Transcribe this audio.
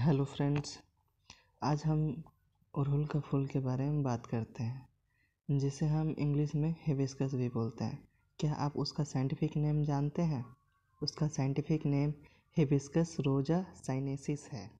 hello friends आज हम अड़हुल का फूल के बारे में बात करते हैं जिसे हम इंग्लिश में हिबिस्कस भी बोलते हैं क्या आप उसका साइंटिफिक नेम जानते हैं उसका scientific name hibiscus rosa sinensis है